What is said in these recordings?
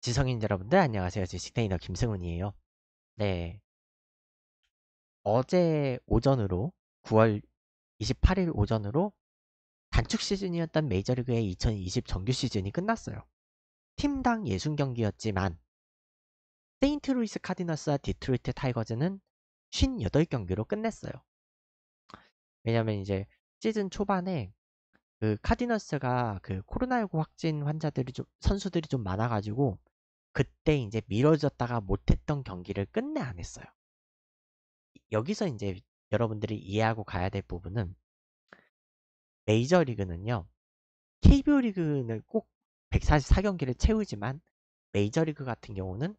지성인 여러분들 안녕하세요. 지식테이너 김승훈이에요. 네. 어제 오전으로 9월 28일 오전으로 단축 시즌이었던 메이저리그의 2020 정규 시즌이 끝났어요. 팀당 60경기였지만 세인트루이스 카디너스와 디트로이트 타이거즈는 58경기로 끝냈어요. 왜냐면 이제 시즌 초반에 그 카디너스가 그 코로나19 확진 환자들이 좀 선수들이 좀 많아가지고 그때 이제 미뤄졌다가 못했던 경기를 끝내 안 했어요. 여기서 이제 여러분들이 이해하고 가야 될 부분은 메이저 리그는요. KBO 리그는 꼭 144경기를 채우지만 메이저 리그 같은 경우는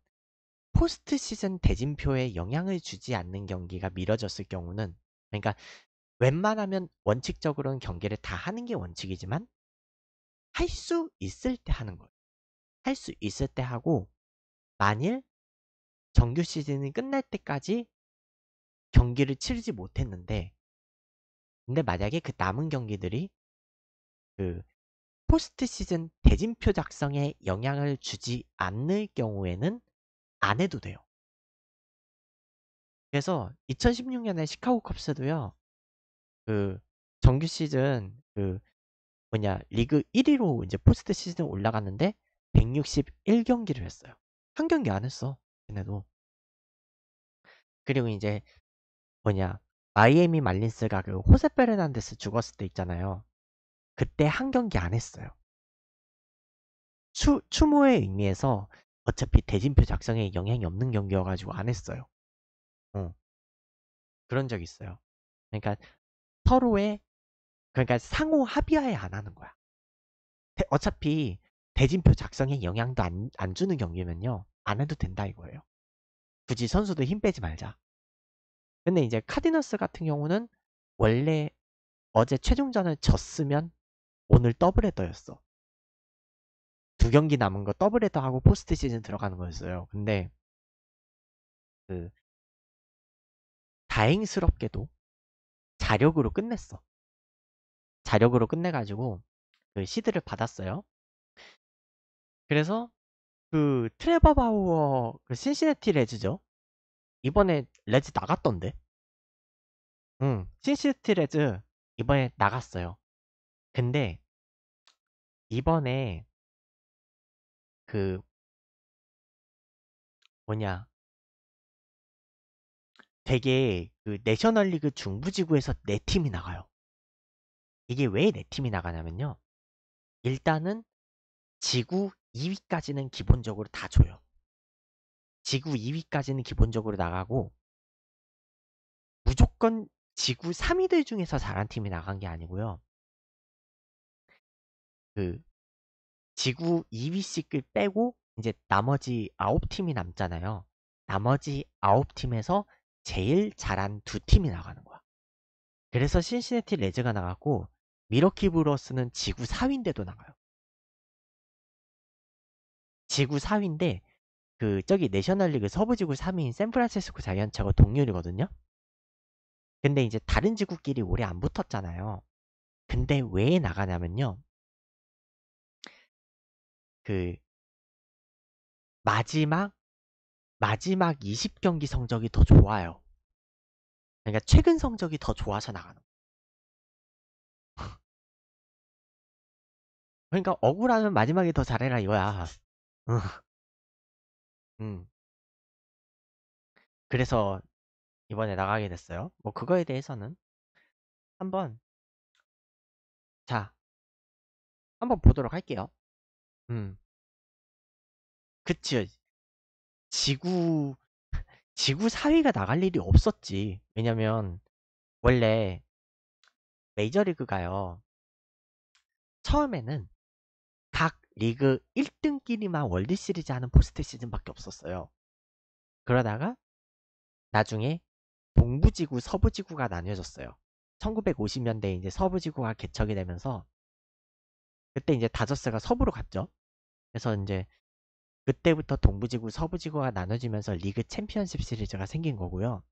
포스트 시즌 대진표에 영향을 주지 않는 경기가 미뤄졌을 경우는 그러니까 웬만하면 원칙적으로는 경기를 다 하는 게 원칙이지만 할 수 있을 때 하는 거예요. 할수 있을 때 하고 만일 정규 시즌이 끝날 때까지 경기를 치르지 못했는데 근데 만약에 그 남은 경기들이 그 포스트 시즌 대진표 작성에 영향을 주지 않을 경우에는 안 해도 돼요. 그래서 2016년에 시카고 컵스도요. 그 정규 시즌 그 뭐냐 리그 1위로 이제 포스트 시즌 올라갔는데 161경기를 했어요. 한 경기 안 했어. 걔네도. 그리고 이제 뭐냐 마이애미 말린스가 그 호세 페르난데스 죽었을 때 있잖아요. 그때 한 경기 안 했어요. 추, 추모의 의미에서 어차피 대진표 작성에 영향이 없는 경기여가지고 안 했어요. 어. 그런 적 있어요. 그러니까 서로의 그러니까 상호 합의하에 안 하는 거야. 어차피 대진표 작성에 영향도 안, 안 주는 경기면요. 안 해도 된다 이거예요. 굳이 선수도힘 빼지 말자. 근데 이제 카디너스 같은 경우는 원래 어제 최종전을 졌으면 오늘 더블헤더였어. 두 경기 남은 거 더블헤더하고 포스트 시즌 들어가는 거였어요. 근데 그 다행스럽게도 자력으로 끝냈어. 자력으로 끝내가지고 그 시드를 받았어요. 그래서 그 트레버 바우어 그 신시내티 레즈죠. 이번에 레즈 나갔던데. 응, 신시내티 레즈 이번에 나갔어요. 근데 이번에 그 뭐냐 되게 그 내셔널리그 중부지구에서 네 팀이 나가요. 이게 왜 네 팀이 나가냐면요. 일단은 지구 2위까지는 기본적으로 다 줘요. 지구 2위까지는 기본적으로 나가고 무조건 지구 3위들 중에서 잘한 팀이 나간 게 아니고요. 그 지구 2위씩을 빼고 이제 나머지 9팀이 남잖아요. 나머지 9팀에서 제일 잘한 두 팀이 나가는 거야. 그래서 신시네티 레즈가 나갔고 미러키 브러스는 지구 4위인데도 나가요. 지구 4위인데 그 저기 내셔널리그 서부지구 3위인 샌프란시스코 자이언츠하고 동률이거든요. 근데 이제 다른 지구끼리 오래 안 붙었잖아요. 근데 왜 나가냐면요. 그 마지막 마지막 20경기 성적이 더 좋아요. 그러니까 최근 성적이 더 좋아서 나가는 그러니까 억울하면 마지막에 더 잘해라 이거야. 음. 음. 그래서 이번에 나가게 됐어요. 뭐 그거에 대해서는 한번 자 한번 보도록 할게요. 음. 그치. 지구 지구 사위가 나갈 일이 없었지. 왜냐면 원래 메이저리그가요. 처음에는 리그 1등끼리만 월드 시리즈 하는 포스트 시즌밖에 없었어요. 그러다가 나중에 동부지구, 서부지구가 나뉘어졌어요. 1950년대에 이제 서부지구가 개척이 되면서 그때 이제 다저스가 서부로 갔죠. 그래서 이제 그때부터 동부지구, 서부지구가 나눠지면서 리그 챔피언십 시리즈가 생긴 거고요.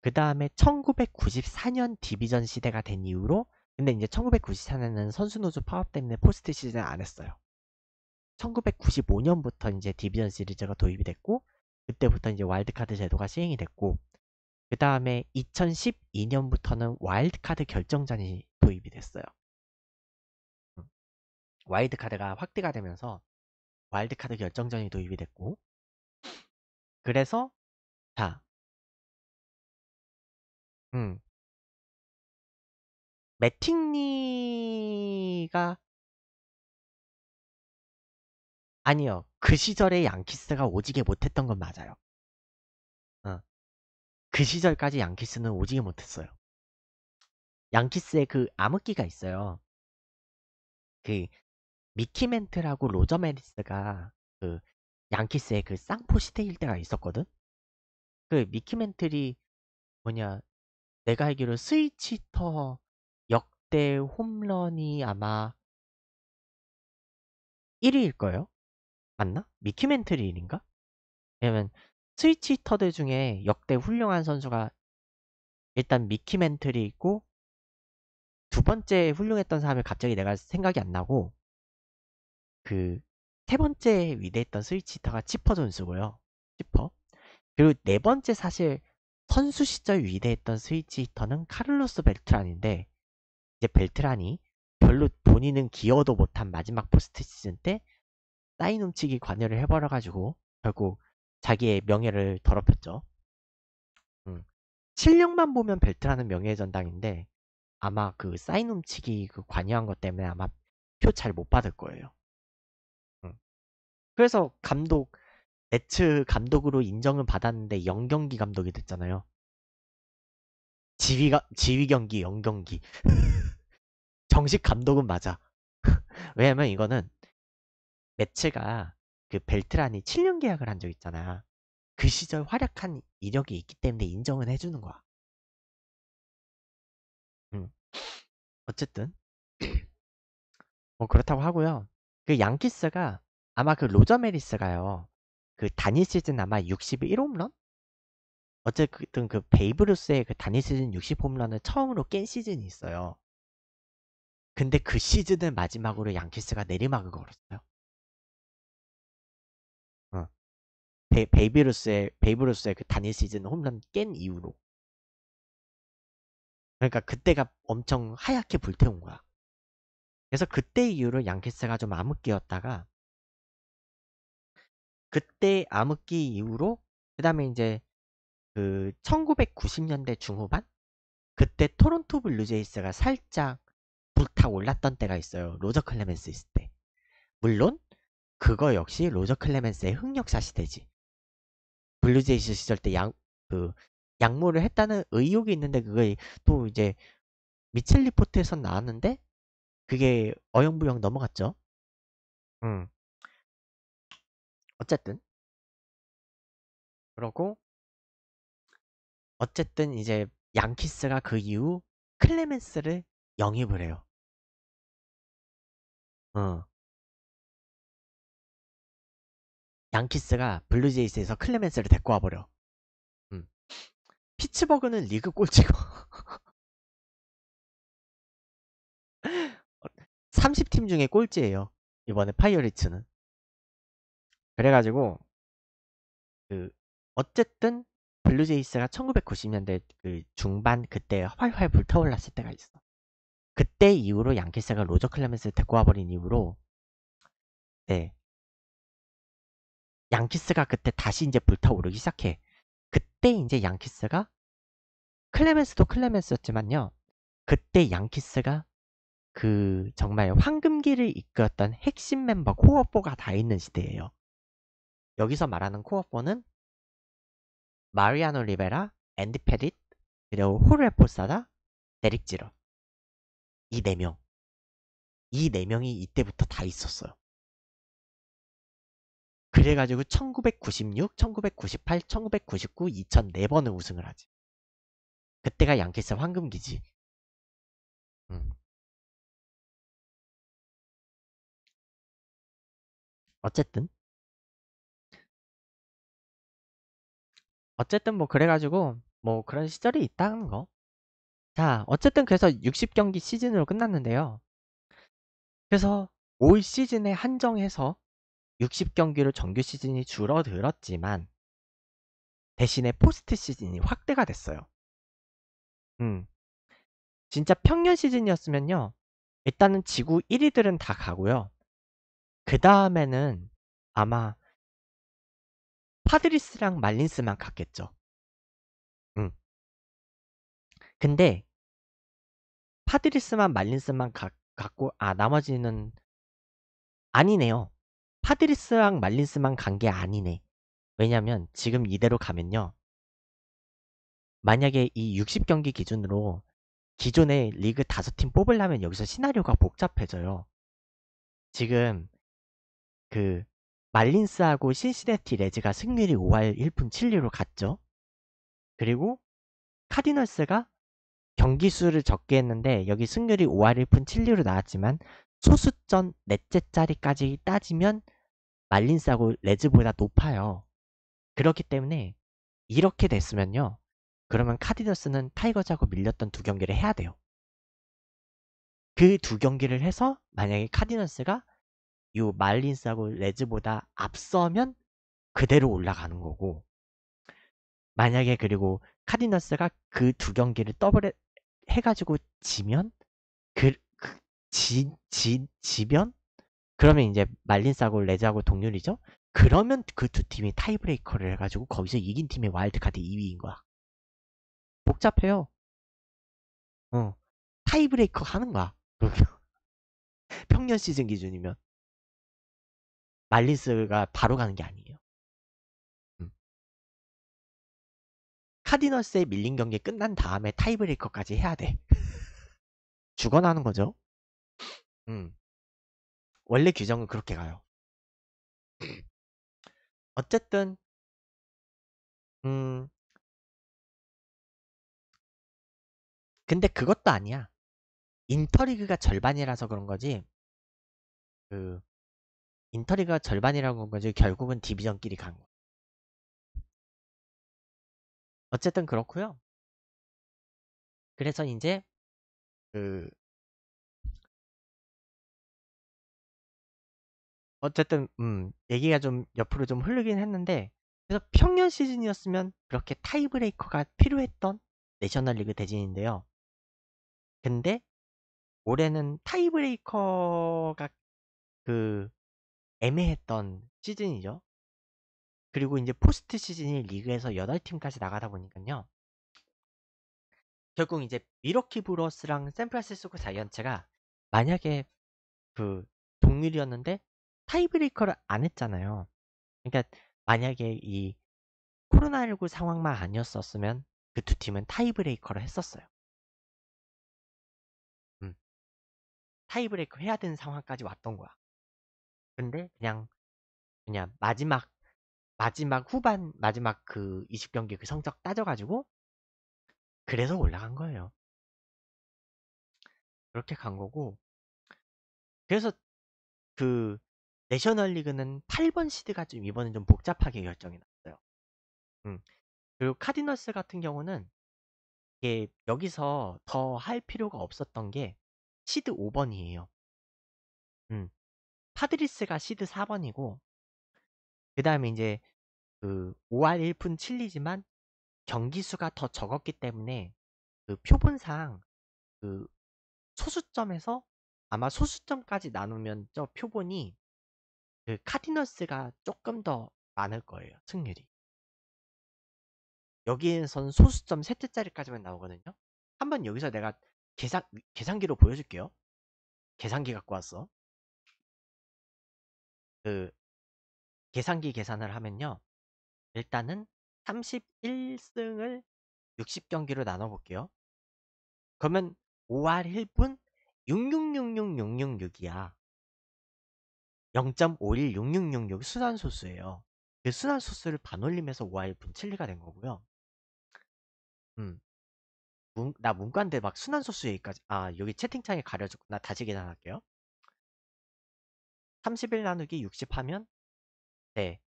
그 다음에 1994년 디비전 시대가 된 이후로 근데 이제 1994년에는 선수노조 파업 때문에 포스트 시즌을 안 했어요. 1995년부터 이제 디비전 시리즈가 도입이 됐고 그때부터 이제 와일드카드 제도가 시행이 됐고 그 다음에 2012년부터는 와일드카드 결정전이 도입이 됐어요. 음. 와일드카드가 확대가 되면서 와일드카드 결정전이 도입이 됐고 그래서 자 음, 매팅리가 아니요. 그 시절에 양키스가 오지게 못했던 건 맞아요. 어. 그 시절까지 양키스는 오지게 못했어요. 양키스의 그 암흑기가 있어요. 그 미키 멘트라고 로저 메리스가 그 양키스의 그 쌍포 시대일 때가 있었거든. 그 미키 멘트리 뭐냐 내가 알기로 스위치터 그때 홈런이 아마 1위일 거예요. 맞나? 미키 멘트리 1인가? 왜냐면 스위치 터들 중에 역대 훌륭한 선수가 일단 미키 멘트리 있고 두 번째 훌륭했던 사람이 갑자기 내가 생각이 안 나고 그 세 번째 위대했던 스위치터가 치퍼 존스고요. 치퍼. 그리고 네 번째 사실 선수 시절 위대했던 스위치터는 히 카를로스 벨트란인데 이제 벨트란이 별로 본인은 기여도 못한 마지막 포스트 시즌 때 사인 움치이 관여를 해버려가지고 결국 자기의 명예를 더럽혔죠. 음. 실력만 보면 벨트라는 명예의 전당인데 아마 그 사인 움치이그 관여한 것 때문에 아마 표 잘 못 받을 거예요. 음. 그래서 감독 네츠 감독으로 인정을 받았는데 영경기 감독이 됐잖아요. 지휘가 지휘 경기 영경기. 정식 감독은 맞아. 왜냐면 이거는 매체가그 벨트란이 7년 계약을 한 적 있잖아. 그 시절 활약한 이력이 있기 때문에 인정은 해주는 거야. 음. 어쨌든 뭐 그렇다고 하고요. 그 양키스가 아마 그 로저 메리스가요. 그 단일 시즌 아마 61홈런? 어쨌든 그 베이브루스의 그 단일 시즌 60홈런을 처음으로 깬 시즌이 있어요. 근데 그시즌은 마지막으로 양키스가 내리막을 걸었어요. 어. 베, 베이비루스의 베이브루스의 그 단일 시즌 홈런 깬 이후로. 그러니까 그때가 엄청 하얗게 불태운 거야. 그래서 그때 이후로 양키스가 좀 암흑기였다가 그때 암흑기 이후로 그다음에 이제 그 1990년대 중후반 그때 토론토 블루제이스가 살짝 불탁 올랐던 때가 있어요. 로저 클레멘스 있을 때. 물론 그거 역시 로저 클레멘스의 흑역사 시대지. 블루제이스 시절 때 양, 그, 양모를 했다는 의혹이 있는데 그게 또 이제 미첼 리포트에서 나왔는데 그게 어영부영 넘어갔죠. 음. 어쨌든 그러고 어쨌든 이제 양키스가 그 이후 클레멘스를 영입을 해요. 어. 양키스가 블루제이스에서 클레멘스를 데리고 와버려. 음. 피츠버그는 리그 꼴찌고 30팀 중에 꼴찌예요. 이번에 파이어리츠는. 그래가지고 그 어쨌든 블루제이스가 1990년대 그 중반 그때 활활 불타올랐을 때가 있어. 그때 이후로 양키스가 로저 클레멘스를 데리고 와버린 이후로 네 양키스가 그때 다시 이제 불타오르기 시작해. 그때 이제 양키스가 클레멘스도 클레멘스였지만요. 그때 양키스가 그 정말 황금기를 이끌었던 핵심 멤버 코어포가 다 있는 시대예요. 여기서 말하는 코어포는 마리아노 리베라, 앤디 페릿, 그리고 호르에포사다 데릭 지럿. 이네 명. 이 네 명이 이때부터 다 있었어요. 그래가지고 1996, 1998, 1999, 2004 번을 우승을 하지. 그때가 양키스 황금기지. 음. 어쨌든 어쨌든 뭐 그래가지고 뭐 그런 시절이 있다는 거. 자, 어쨌든 그래서 60경기 시즌으로 끝났는데요. 그래서 올 시즌에 한정해서 60경기로 정규 시즌이 줄어들었지만 대신에 포스트 시즌이 확대가 됐어요. 음. 진짜 평년 시즌이었으면요. 일단은 지구 1위들은 다 가고요. 그 다음에는 아마 파드리스랑 말린스만 갔겠죠. 근데 파드리스만 말린스만 가, 갖고 아 나머지는 아니네요. 파드리스랑 말린스만 간 게 아니네. 왜냐면 지금 이대로 가면요. 만약에 이 60경기 기준으로 기존의 리그 5팀 뽑으려면 여기서 시나리오가 복잡해져요. 지금 그 말린스하고 신시내티 레즈가 승률이 5할 1푼 7리로 갔죠. 그리고 카디널스가 경기 수를 적게 했는데 여기 승률이 5할 1푼 7리로 나왔지만 소수전 넷째 자리까지 따지면 말린싸고 레즈보다 높아요. 그렇기 때문에 이렇게 됐으면요. 그러면 카디너스는 타이거즈하고 밀렸던 두 경기를 해야 돼요. 그 두 경기를 해서 만약에 카디너스가 이 말린스하고 레즈보다 앞서면 그대로 올라가는 거고 만약에 그리고 카디너스가 그 두 경기를 더블 해가지고 지면 그, 그 지, 지, 지면 그러면 이제 말린싸고 레즈하고 동률이죠. 그러면 그 두 팀이 타이브레이커를 해가지고 거기서 이긴 팀이 와일드카드 2위인 거야. 복잡해요. 어. 타이브레이커 하는 거야. 평년 시즌 기준이면. 말린스가 바로 가는 게 아니에요. 카디너스에 밀린 경기 끝난 다음에 타이브레이커까지 해야 돼. 죽어나 는 거죠. 음. 원래 규정은 그렇게 가요. 어쨌든 음 근데 그것도 아니야. 인터리그가 절반이라서 그런 거지. 그 인터리그가 절반이라고 그런 거지 결국은 디비전끼리 간 거야. 어쨌든 그렇고요. 그래서 이제 그 어쨌든 음 얘기가 좀 옆으로 좀 흐르긴 했는데 그래서 평년 시즌이었으면 그렇게 타이브레이커가 필요했던 내셔널리그 대진인데요. 근데 올해는 타이브레이커가 그 애매했던 시즌이죠. 그리고 이제 포스트 시즌이 리그에서 8팀까지 나가다 보니까요. 결국 이제 미러키 브러스랑 샌프란시스코 자이언츠가 만약에 그 동률이었는데 타이브레이커를 안 했잖아요. 그러니까 만약에 이 코로나19 상황만 아니었었으면 그 두 팀은 타이브레이커를 했었어요. 음. 타이브레이커 해야 되는 상황까지 왔던 거야. 근데 그냥 그냥 마지막 마지막 후반 마지막 그 20경기 그 성적 따져가지고 그래서 올라간 거예요. 그렇게 간 거고 그래서 그 내셔널리그는 8번 시드가 좀 이번엔 좀 복잡하게 결정이 났어요. 음. 그리고 카디너스 같은 경우는 이게 여기서 더 할 필요가 없었던 게 시드 5번이에요. 음. 파드리스가 시드 4번이고 그 다음에 이제 그 5할 1푼 7리지만 경기수가 더 적었기 때문에 그 표본상 그 소수점에서 아마 소수점까지 나누면 저 표본이 그 카디너스가 조금 더 많을 거예요 승률이 여기에선 소수점 세트짜리까지만 나오거든요 한번 여기서 내가 계산, 계산기로 보여줄게요 계산기 갖고 왔어 그 계산기 계산을 하면요 일단은 31승을 60경기로 나눠볼게요. 그러면 5할 1분 6666666이야. 0.5166666 순환소수예요. 그 순환소수를 반올림해서 5할 1분 7리가 된 거고요. 음. 문, 나 문과인데 막 순환소수 얘기까지 아 여기 채팅창에 가려졌구나 다시 계산할게요 31 나누기 60 하면 네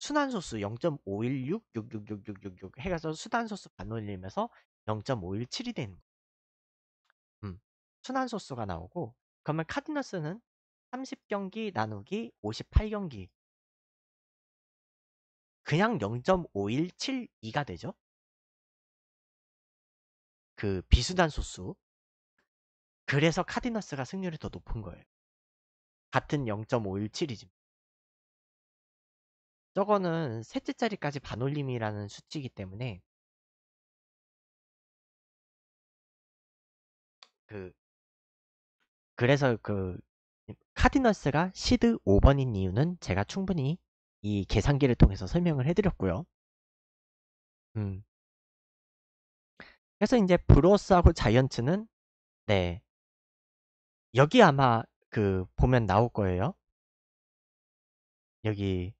순환소수 0.51666666해가서 순환소수 반올림해서 0.517이 되는 거예요. 음, 순환소수가 나오고 그러면 카디너스는 30경기 나누기 58경기 그냥 0.5172가 되죠. 그 비수단 소수 그래서 카디너스가 승률이 더 높은 거예요. 같은 0.517이지만 저거는 셋째 자리까지 반올림이라는 수치이기 때문에 그 그래서 그 카디너스가 시드 5번인 이유는 제가 충분히 이 계산기를 통해서 설명을 해드렸고요. 음. 그래서 이제 브로스하고 자이언츠는 네 여기 아마 그 보면 나올 거예요. 여기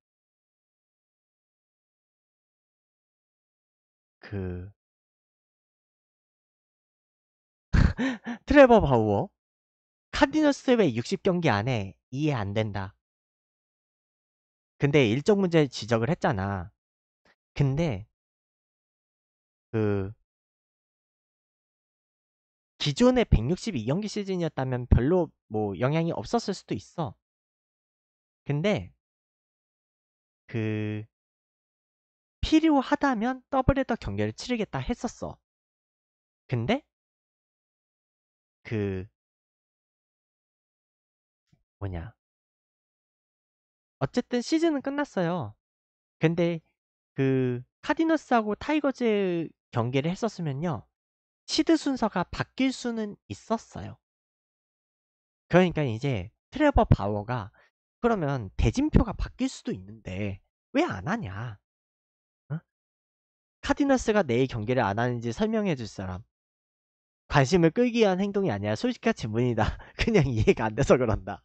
그 트레버 바우어 카디너스의 60경기 안에 이해 안 된다. 근데 일정 문제 지적을 했잖아. 근데 그 기존의 162경기 시즌이었다면 별로 뭐 영향이 없었을 수도 있어. 근데 그 필요하다면 더블헤더 경기를 치르겠다 했었어. 근데 그 뭐냐 어쨌든 시즌은 끝났어요. 근데 그 카디너스하고 타이거즈 경기를 했었으면요. 시드 순서가 바뀔 수는 있었어요. 그러니까 이제 트레버 바워가 그러면 대진표가 바뀔 수도 있는데 왜 안 하냐? 카디너스가 내일 경기를 안 하는지 설명해 줄 사람. 관심을 끌기 위한 행동이 아니라 솔직한 질문이다. 그냥 이해가 안 돼서 그런다.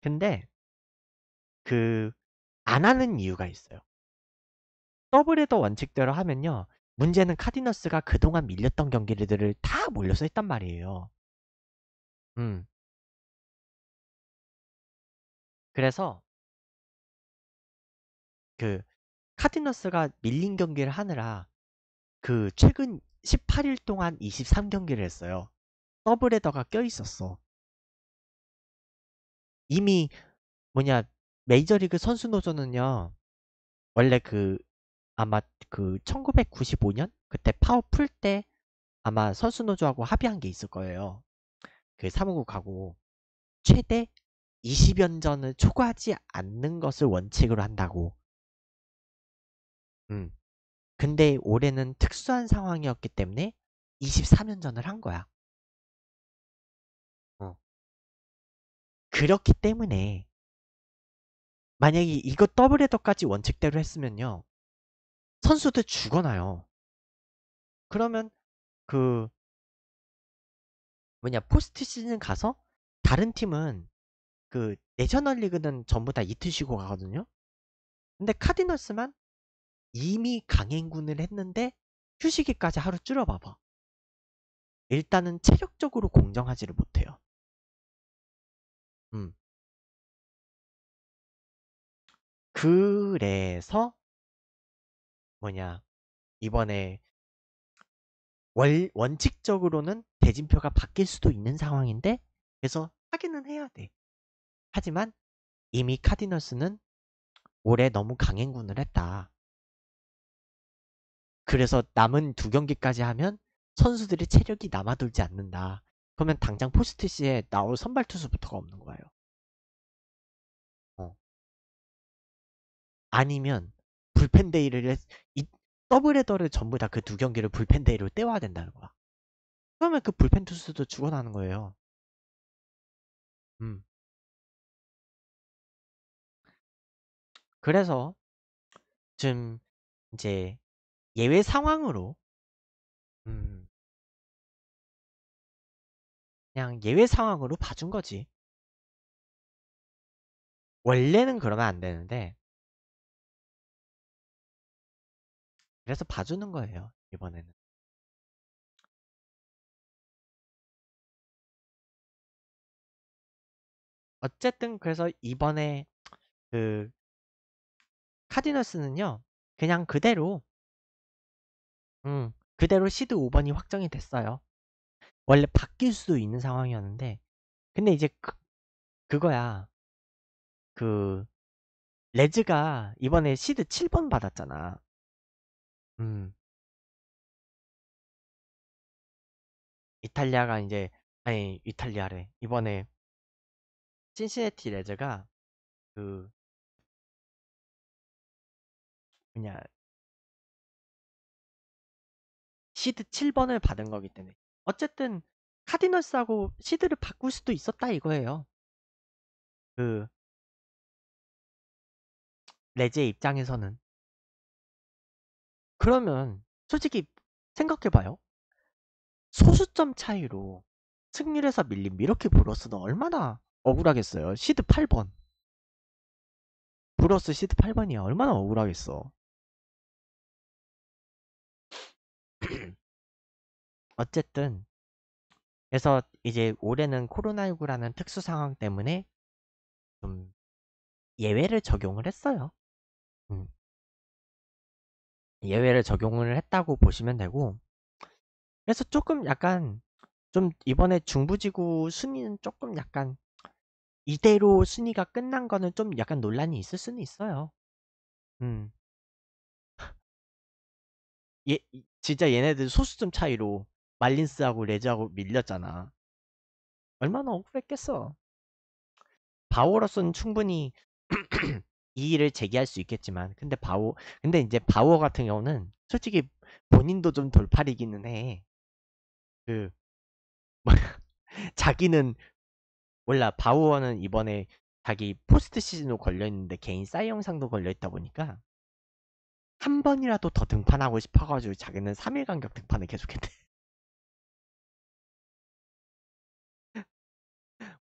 근데 그 안 하는 이유가 있어요. 더블헤더 원칙대로 하면요. 문제는 카디너스가 그동안 밀렸던 경기들을 다 몰려서 했단 말이에요. 음. 그래서 그 카디너스가 밀린 경기를 하느라 그 최근 18일 동안 23경기를 했어요. 서브레더가 껴있었어. 이미 뭐냐 메이저리그 선수 노조는요 원래 그 아마 그 1995년 그때 파워 풀때 아마 선수 노조하고 합의한 게 있을 거예요. 그 사무국하고 최대 20연전을 초과하지 않는 것을 원칙으로 한다고. 음. 근데 올해는 특수한 상황이었기 때문에 2 4년전을한 거야. 어. 그렇기 때문에 만약에 이거 더블 헤더까지 원칙대로 했으면요. 선수들 죽어나요. 그러면 그 뭐냐 포스트 시즌 가서 다른 팀은 그 내셔널 리그는 전부 다 이틀 쉬고 가거든요. 근데 카디널스만 이미 강행군을 했는데 휴식일까지 하루 줄여봐봐. 일단은 체력적으로 공정하지를 못해요. 음. 그래서 뭐냐 이번에 월, 원칙적으로는 대진표가 바뀔 수도 있는 상황인데 그래서 확인은 해야 돼. 하지만 이미 카디너스는 올해 너무 강행군을 했다. 그래서 남은 두 경기까지 하면 선수들의 체력이 남아돌지 않는다. 그러면 당장 포스트시에 나올 선발 투수부터가 없는 거예요. 어. 아니면 불펜 데이를 이 더블 헤더를 전부 다 그 두 경기를 불펜 데이로 때워야 된다는 거야. 그러면 그 불펜 투수도 죽어나는 거예요. 음. 그래서 지금 이제 예외 상황으로 음 그냥 예외 상황으로 봐준 거지. 원래는 그러면 안 되는데 그래서 봐주는 거예요. 이번에는. 어쨌든 그래서 이번에 그 카디널스는요. 그냥 그대로 음, 그대로 시드 5번이 확정이 됐어요. 원래 바뀔 수도 있는 상황이었는데, 근데 이제 그, 그거야. 그, 레즈가 이번에 시드 7번 받았잖아. 음. 이탈리아가 이제, 아니, 이탈리아래. 이번에, 신시네티 레즈가, 그, 뭐냐, 시드 7번을 받은 거기 때문에 어쨌든 카디널스하고 시드를 바꿀 수도 있었다 이거예요. 그 레제 입장에서는 그러면 솔직히 생각해봐요. 소수점 차이로 승률에서 밀린 미러키 브러스는 얼마나 억울하겠어요. 시드 8번. 브러스 시드 8번이야. 얼마나 억울하겠어. 어쨌든 그래서 이제 올해는 코로나19라는 특수 상황 때문에 좀 예외를 적용을 했어요. 음. 예외를 적용을 했다고 보시면 되고 그래서 조금 약간 좀 이번에 중부지구 순위는 조금 약간 이대로 순위가 끝난 거는 좀 약간 논란이 있을 수는 있어요. 음. 예, 진짜 얘네들 소수점 차이로 말린스하고 레즈하고 밀렸잖아. 얼마나 억울했겠어. 바오로서는 충분히 이의를 제기할 수 있겠지만, 근데 바오, 근데 이제 바오 같은 경우는 솔직히 본인도 좀 돌팔이기는 해. 그, 뭐 자기는, 몰라, 바오어는 이번에 자기 포스트 시즌으로 걸려있는데 개인 싸이 영상도 걸려있다 보니까 한 번이라도 더 등판하고 싶어가지고 자기는 3일 간격 등판을 계속했대.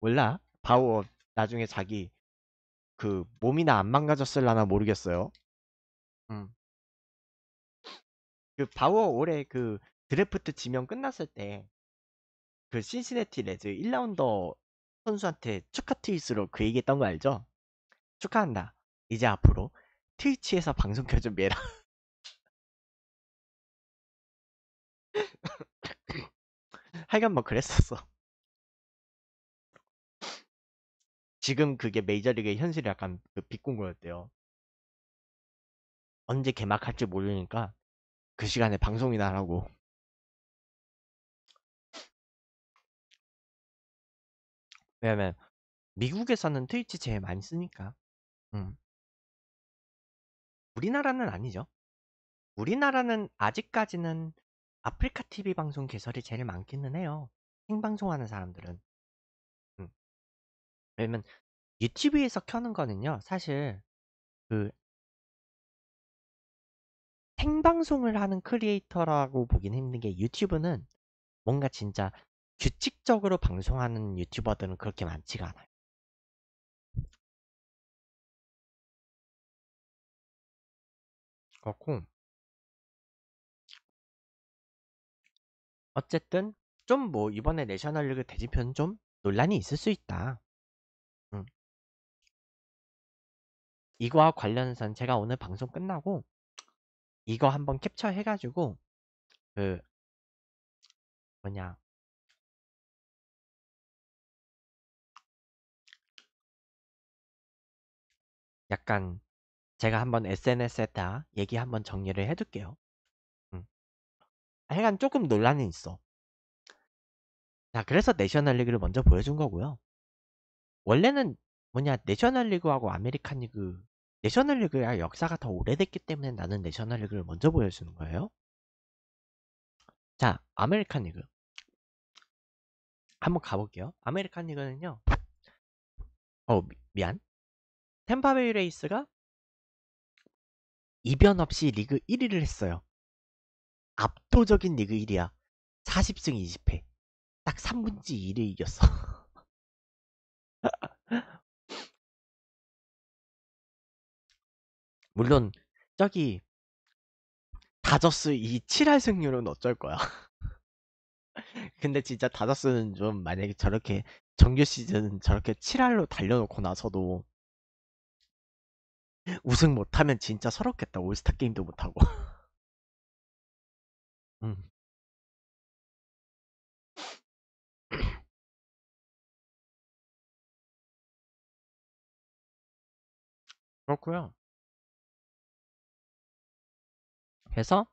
몰라 바오원 나중에 자기 그 몸이나 안 망가졌을라나 모르겠어요. 음. 그 바워 올해 그 드래프트 지명 끝났을 때 그 신시내티 레즈 1라운더 선수한테 축하 트윗으로 그 얘기했던 거 알죠? 축하한다. 이제 앞으로 트위치에서 방송 켜좀 해라 하여간 뭐 그랬었어. 지금 그게 메이저리그의 현실이 약간 그 빗공고였대요. 언제 개막할지 모르니까 그 시간에 방송이나 하라고. 왜냐면 미국에서는 트위치 제일 많이 쓰니까. 음. 우리나라는 아니죠. 우리나라는 아직까지는 아프리카 TV 방송 개설이 제일 많기는 해요. 생방송하는 사람들은. 왜냐면 유튜브에서 켜는 거는요, 사실 그 생방송을 하는 크리에이터라고 보긴 힘든 게 유튜브는 뭔가 진짜 규칙적으로 방송하는 유튜버들은 그렇게 많지가 않아요. 그렇고 어쨌든 좀 뭐 이번에 내셔널리그 대진표는 좀 논란이 있을 수 있다. 이거와 관련해서는 제가 오늘 방송 끝나고 이거 한번 캡처해가지고 그 뭐냐 약간 제가 한번 SNS에다 얘기 한번 정리를 해둘게요. 음. 하여간 조금 논란이 있어. 자, 그래서 내셔널리그를 먼저 보여준 거고요. 원래는 뭐냐, 내셔널리그하고 아메리칸리그 내셔널리그야 아, 역사가 더 오래됐기 때문에 나는 내셔널리그를 먼저 보여주는 거예요. 자, 아메리칸 리그. 한번 가볼게요. 아메리칸 리그는요. 어, 미, 안 템파베이 레이스가 이변 없이 리그 1위를 했어요. 압도적인 리그 1위야. 40승 20패. 딱 3분지 1위 이겼어. 물론 저기 다저스 이 7할 승률은 어쩔 거야. 근데 진짜 다저스는 좀 만약에 저렇게 정규 시즌 저렇게 7할로 달려놓고 나서도 우승 못하면 진짜 서럽겠다. 올스타 게임도 못하고. 음. 그렇구요 그래서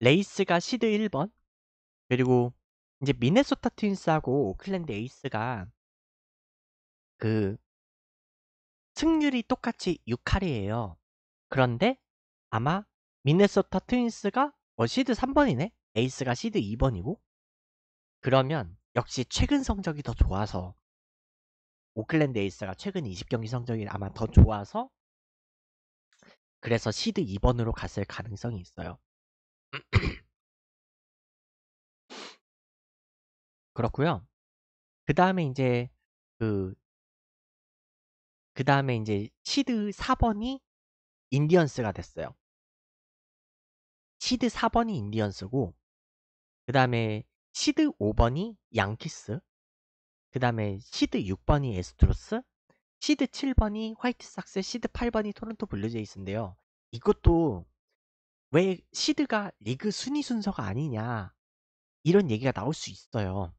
레이스가 시드 1번 그리고 이제 미네소타 트윈스하고 오클랜드 에이스가 그 승률이 똑같이 6할이에요. 그런데 아마 미네소타 트윈스가 어 시드 3번이네. 에이스가 시드 2번이고 그러면 역시 최근 성적이 더 좋아서 오클랜드 에이스가 최근 20경기 성적이 아마 더 좋아서 그래서 시드 2번으로 갔을 가능성이 있어요. 그렇고요. 그 다음에 이제 그, 그 다음에 이제 시드 4번이 인디언스가 됐어요. 시드 4번이 인디언스고, 그 다음에 시드 5번이 양키스, 그 다음에 시드 6번이 에스트로스, 시드 7번이 화이트삭스, 시드 8번이 토론토 블루제이스인데요. 이것도 왜 시드가 리그 순위 순서가 아니냐 이런 얘기가 나올 수 있어요.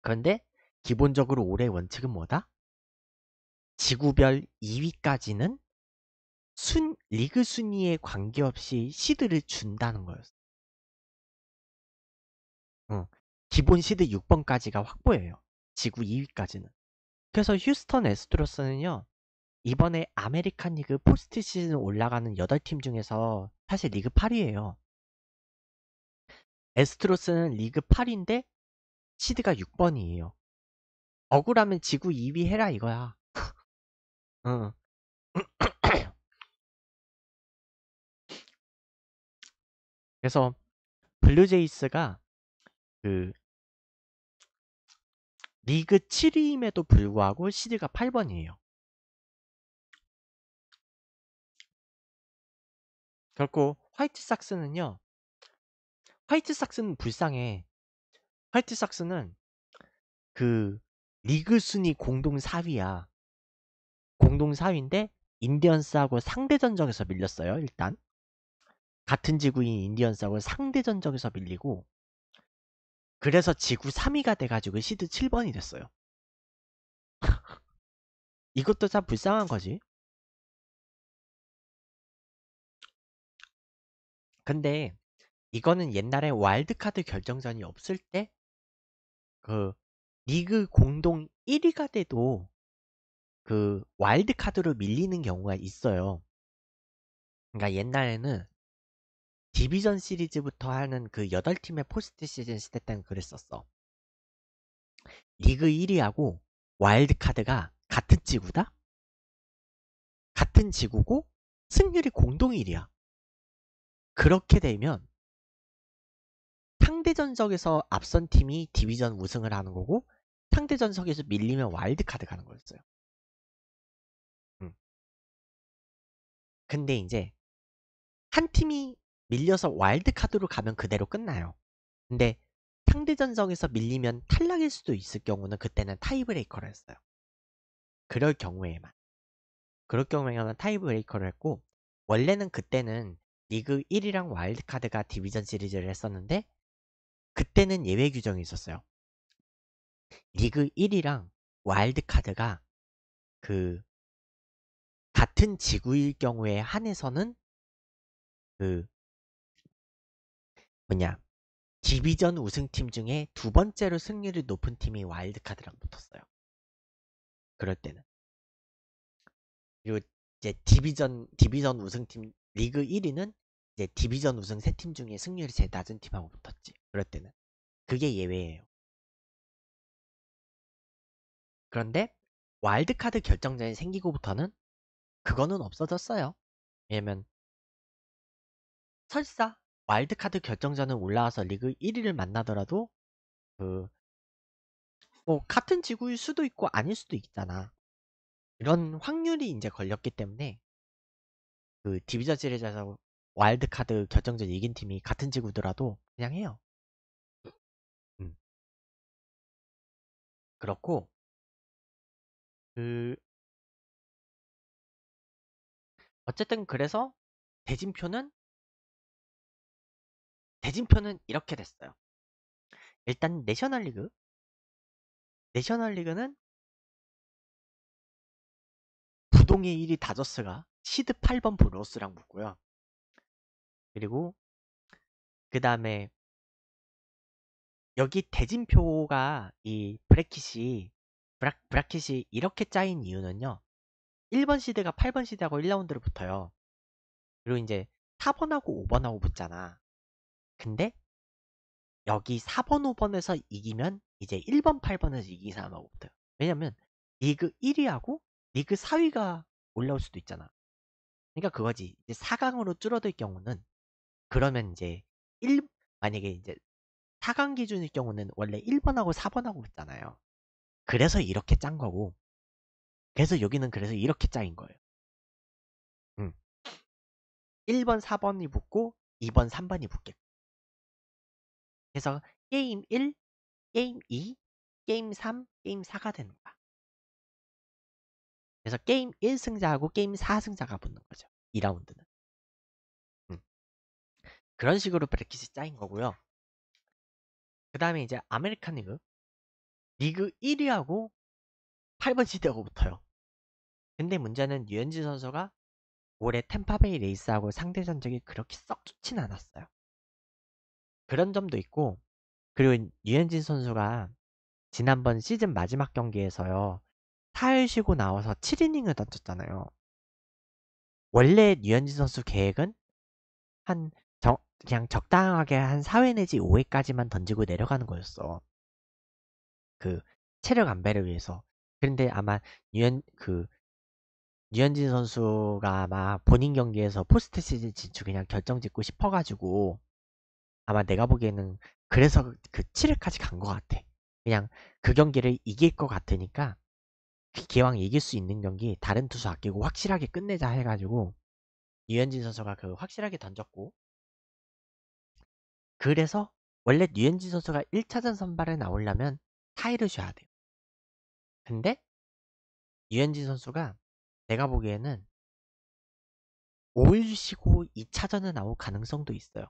그런데 기본적으로 올해 원칙은 뭐다? 지구별 2위까지는 순 리그 순위에 관계없이 시드를 준다는 거였어. 응. 기본 시드 6번까지가 확보예요. 지구 2위까지는. 그래서 휴스턴 에스트로스는요. 이번에 아메리칸 리그 포스트 시즌 올라가는 8팀 중에서 사실 리그 8위에요 에스트로스는 리그 8인데 시드가 6번이에요. 억울하면 지구 2위 해라 이거야. 그래서 블루제이스가 그 리그 7위임에도 불구하고 시드가 8번이에요. 결코 화이트삭스는요. 화이트삭스는 불쌍해. 화이트삭스는 그 리그 순위 공동 4위야. 공동 4위인데 인디언스하고 상대 전적에서 밀렸어요. 일단 같은 지구인 인디언스하고 상대 전적에서 밀리고 그래서 지구 3위가 돼가지고 시드 7번이 됐어요. 이것도 참 불쌍한 거지. 근데 이거는 옛날에 와일드카드 결정전이 없을 때 그 리그 공동 1위가 돼도 그 와일드카드로 밀리는 경우가 있어요. 그러니까 옛날에는 디비전 시리즈부터 하는 그 8팀의 포스트 시즌 스탯단 그랬었어 리그 1위하고 와일드카드가 같은 지구다? 같은 지구고 승률이 공동 1위야. 그렇게 되면 상대전적에서 앞선 팀이 디비전 우승을 하는 거고 상대전적에서 밀리면 와일드카드 가는 거였어요. 음. 근데 이제 한 팀이 밀려서 와일드카드로 가면 그대로 끝나요. 근데 상대 전성에서 밀리면 탈락일 수도 있을 경우는 그때는 타이브레이커를 했어요. 그럴 경우에만. 그럴 경우에만 타이브레이커를 했고 원래는 그때는 리그 1이랑 와일드카드가 디비전 시리즈를 했었는데 그때는 예외 규정이 있었어요. 리그 1이랑 와일드카드가 그 같은 지구일 경우에 한해서는 그 뭐냐 디비전 우승팀 중에 두 번째로 승률이 높은 팀이 와일드카드랑 붙었어요. 그럴 때는 그리고 이제 디비전 디비전 우승팀 리그 1위는 이제 디비전 우승 세 팀 중에 승률이 제일 낮은 팀하고 붙었지. 그럴 때는 그게 예외예요. 그런데 와일드카드 결정전이 생기고부터는 그거는 없어졌어요. 왜냐면 설사 와일드카드 결정전은 올라와서 리그 1위를 만나더라도 그 뭐 같은 지구일 수도 있고 아닐 수도 있잖아. 이런 확률이 이제 걸렸기 때문에 그 디비전 시리즈에서 와일드카드 결정전 이긴 팀이 같은 지구더라도 그냥 해요. 음. 그렇고 그 어쨌든 그래서 대진표는 대진표는 이렇게 됐어요. 일단 내셔널리그 내셔널리그는 부동의 1위 다저스가 시드 8번 브로스랑 붙고요. 그리고 그 다음에 여기 대진표가 이 브래킷이 브라, 브라켓이 이렇게 짜인 이유는요. 1번 시드가 8번 시드하고 1라운드를 붙어요. 그리고 이제 4번하고 5번하고 붙잖아. 근데 여기 4번, 5번에서 이기면 이제 1번, 8번에서 이기 사람하고 붙어요. 왜냐면 리그 1위하고 리그 4위가 올라올 수도 있잖아. 그러니까 그거지. 이제 4강으로 줄어들 경우는 그러면 이제 1 만약에 이제 4강 기준일 경우는 원래 1번하고 4번하고 붙잖아요. 그래서 이렇게 짠 거고. 그래서 여기는 그래서 이렇게 짜인 거예요. 음. 1번, 4번이 붙고 2번, 3번이 붙겠고. 그래서 게임 1, 게임 2, 게임 3, 게임 4가 되는 거야. 그래서 게임 1승자하고 게임 4승자가 붙는 거죠. 2라운드는. 음. 그런 식으로 브레킷이 짜인 거고요. 그 다음에 이제 아메리칸 리그. 리그 1위하고 8번 시대하고 붙어요. 근데 문제는 유현진 선수가 올해 템파베이 레이스하고 상대 전적이 그렇게 썩 좋진 않았어요. 그런 점도 있고 그리고 유현진 선수가 지난번 시즌 마지막 경기에서요. 타일 쉬고 나와서 7이닝을 던졌잖아요. 원래 유현진 선수 계획은 한 정, 그냥 적당하게 한 4회 내지 5회까지만 던지고 내려가는 거였어. 그 체력 안배를 위해서. 그런데 아마 유현 그 유현진 선수가 아마 본인 경기에서 포스트 시즌 진출 그냥 결정 짓고 싶어가지고 아마 내가 보기에는 그래서 그 7회까지 그 간것 같아. 그냥 그 경기를 이길 것 같으니까 기왕 이길 수 있는 경기 다른 투수 아끼고 확실하게 끝내자 해가지고 유현진 선수가 그 확실하게 던졌고 그래서 원래 유현진 선수가 1차전 선발에 나오려면 타이를 줘야 돼요. 근데 유현진 선수가 내가 보기에는 5일 쉬고 2차전에 나올 가능성도 있어요.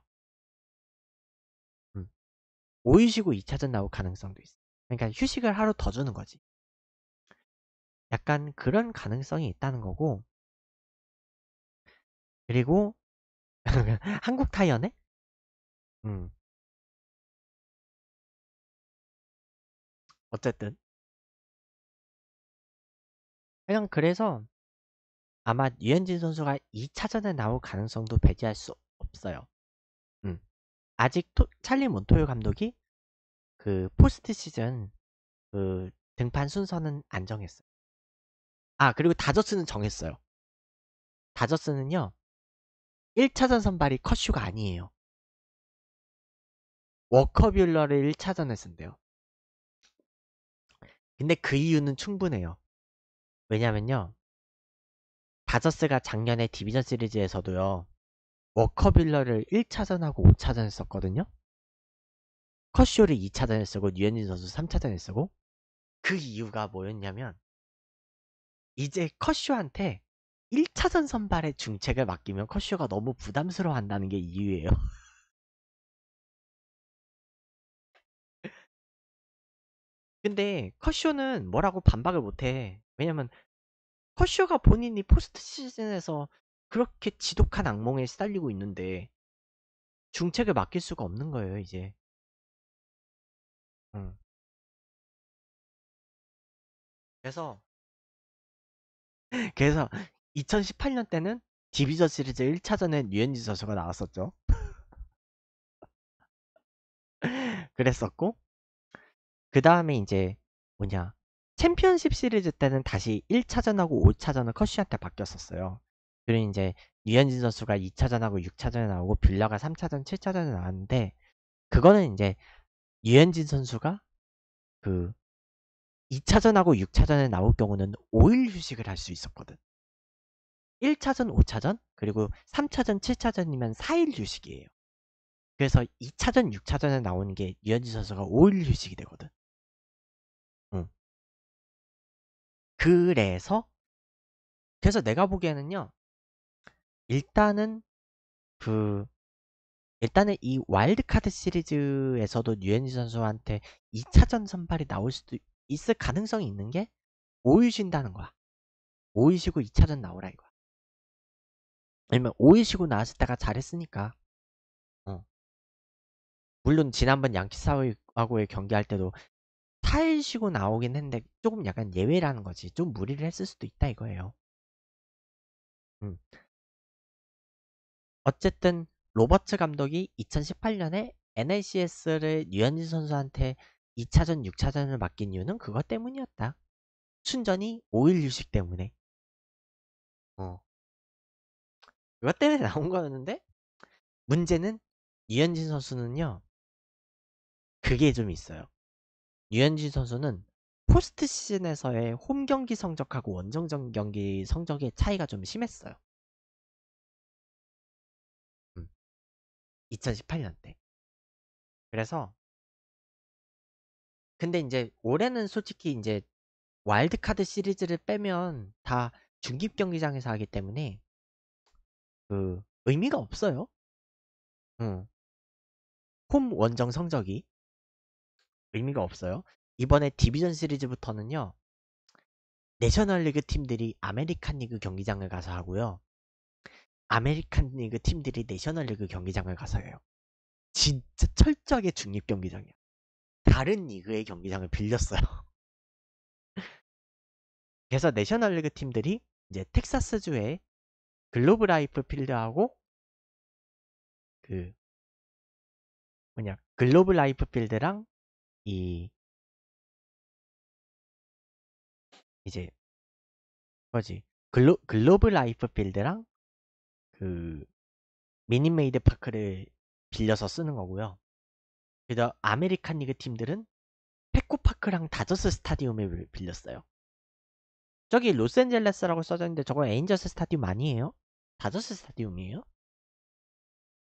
5일 시고 2차전 나올 가능성도 있어. 그러니까 휴식을 하루 더 주는 거지. 약간 그런 가능성이 있다는 거고. 그리고 한국 타이어네? 음. 어쨌든 그냥 그래서 아마 유현진 선수가 2차전에 나올 가능성도 배제할 수 없어요. 아직 토, 찰리 몬토요 감독이 그 포스트 시즌 그 등판 순서는 안 정했어요. 아 그리고 다저스는 정했어요. 다저스는요 1차전 선발이 컷슈가 아니에요. 워커뷸러를 1차전에 쓴대요. 근데 그 이유는 충분해요. 왜냐면요. 다저스가 작년에 디비전 시리즈에서도요. 워커빌러를 1차전하고 5차전에 썼거든요. 커쇼를 2차전에 쓰고 뉴엔진 선수 3차전에 쓰고 그 이유가 뭐였냐면 이제 커쇼한테 1차전 선발의 중책을 맡기면 커쇼가 너무 부담스러워한다는 게 이유예요. 근데 커쇼는 뭐라고 반박을 못해. 왜냐면 커쇼가 본인이 포스트 시즌에서 그렇게 지독한 악몽에 시달리고 있는데 중책을 맡길 수가 없는 거예요 이제 응. 그래서 그래서 2018년 때는 디비저 시리즈 1차전에 유엔지 선수가 나왔었죠 그랬었고 그 다음에 이제 뭐냐 챔피언십 시리즈 때는 다시 1차전하고 5차전은 커시한테 바뀌었었어요 그리고 이제 유현진 선수가 2차전하고 6차전에 나오고 빌라가 3차전, 7차전에 나왔는데 그거는 이제 유현진 선수가 그 2차전하고 6차전에 나올 경우는 5일 휴식을 할 수 있었거든. 1차전, 5차전, 그리고 3차전, 7차전이면 4일 휴식이에요. 그래서 2차전, 6차전에 나오는 게 유현진 선수가 5일 휴식이 되거든. 응. 그래서, 그래서 내가 보기에는요, 일단은 그 일단은 이 와일드카드 시리즈에서도 뉴엔지 선수한테 2차전 선발이 나올 수도 있을 가능성이 있는 게 5위 신다는 거야. 5위 시고 2차전 나오라 이거야. 아니면 5위 시고 나왔을 때가 잘했으니까. 어. 물론 지난번 양키사하고의 우 경기할 때도 4위시고 나오긴 했는데 조금 약간 예외라는 거지. 좀 무리를 했을 수도 있다 이거예요. 음. 어쨌든 로버츠 감독이 2018년에 NLCS를 유현진 선수한테 2차전, 6차전을 맡긴 이유는 그것 때문이었다. 순전히 5일 휴식 때문에. 어. 그것 때문에 나온 거였는데, 문제는 유현진 선수는요, 그게 좀 있어요. 유현진 선수는 포스트 시즌에서의 홈 경기 성적하고 원정전 경기 성적의 차이가 좀 심했어요. 2018년 때. 그래서 근데 이제 올해는 솔직히 이제 와일드카드 시리즈를 빼면 다 중립 경기장에서 하기 때문에 그 의미가 없어요. 응. 홈 원정 성적이 의미가 없어요. 이번에 디비전 시리즈부터는요. 내셔널리그 팀들이 아메리칸 리그 경기장을 가서 하고요. 아메리칸 리그 팀들이 내셔널 리그 경기장을 가서요. 진짜 철저하게 중립 경기장이야. 다른 리그의 경기장을 빌렸어요. 그래서 내셔널 리그 팀들이 이제 텍사스주의 글로브라이프 필드하고 그 뭐냐 글로브라이프 필드랑 이 이제 뭐지 글로 글로브 라이프 필드랑 그 미니메이드 파크를 빌려서 쓰는 거고요. 그래서 아메리칸 리그 팀들은 페코파크랑 다저스 스타디움을 빌렸어요. 저기 로스앤젤레스라고 써져있는데 저거 에인저스 스타디움 아니에요? 다저스 스타디움이에요?